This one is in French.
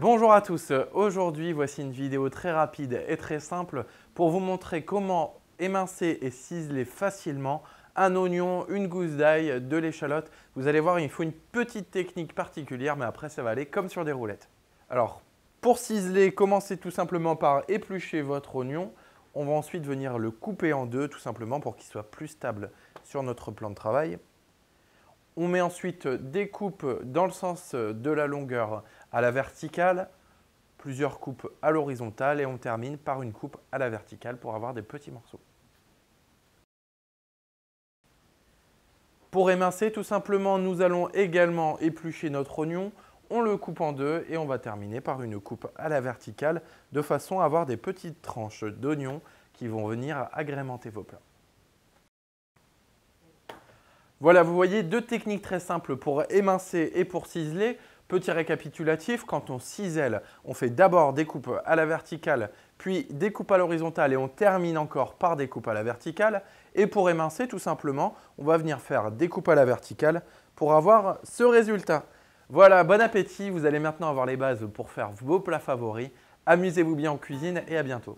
Bonjour à tous, aujourd'hui voici une vidéo très rapide et très simple pour vous montrer comment émincer et ciseler facilement un oignon, une gousse d'ail, de l'échalote. Vous allez voir, il faut une petite technique particulière, mais après ça va aller comme sur des roulettes. Alors, pour ciseler, commencez tout simplement par éplucher votre oignon. On va ensuite venir le couper en deux, tout simplement pour qu'il soit plus stable sur notre plan de travail. On met ensuite des coupes dans le sens de la longueur à la verticale, plusieurs coupes à l'horizontale et on termine par une coupe à la verticale pour avoir des petits morceaux. Pour émincer, tout simplement, nous allons également éplucher notre oignon. On le coupe en deux et on va terminer par une coupe à la verticale de façon à avoir des petites tranches d'oignon qui vont venir agrémenter vos plats. Voilà, vous voyez deux techniques très simples pour émincer et pour ciseler. Petit récapitulatif, quand on cisèle, on fait d'abord des coupes à la verticale, puis des coupes à l'horizontale et on termine encore par des coupes à la verticale. Et pour émincer, tout simplement, on va venir faire des coupes à la verticale pour avoir ce résultat. Voilà, bon appétit, vous allez maintenant avoir les bases pour faire vos plats favoris. Amusez-vous bien en cuisine et à bientôt.